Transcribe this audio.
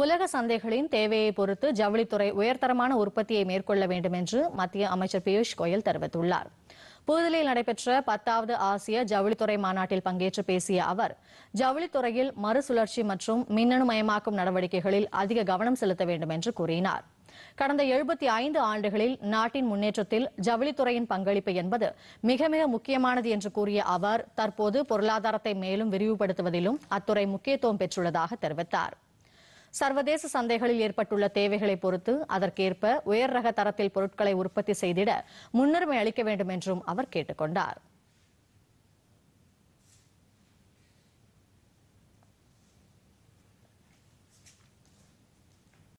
உலக சந்தைகளின் தேவையை பொறுத்து ஜவுளித்துறை உயர்தரமான உற்பத்தியை மேற்கொள்ள வேண்டும் என்று மத்திய அமைச்சர் பியூஷ் கோயல் தெரிவித்துள்ளார் புதுதில்லியில் நடைபெற்ற பத்தாவது ஆசிய ஜவுளித்துறை மாநாட்டில் பங்கேற்று பேசிய அவர் ஜவுளித்துறையில் மறுசுழற்சி மற்றும் மின்னணுமயமாக்கும் நடவடிக்கைகளில் அதிக கவனம் செலுத்த வேண்டும் என்று கூறினார் கடந்த எழுபத்தி ஐந்து ஆண்டுகளில் நாட்டின் முன்னேற்றத்தில் ஜவுளித்துறையின் பங்களிப்பு என்பது மிக மிக முக்கியமானது என்று கூறிய அவர் தற்போது பொருளாதாரத்தை மேலும் விரிவுபடுத்துவதிலும் அத்துறை முக்கியத்துவம் பெற்றுள்ளதாக தெரிவித்தாா் சர்வதேச சந்தைகளில் ஏற்பட்டுள்ள தேவைகளை பொறுத்து அதற்கேற்ப உயர் ரக தரத்தில் பொருட்களை உற்பத்தி செய்திட முன்னுரிமை அளிக்க வேண்டும் என்றும் அவர் கேட்டுக் கொண்டாா்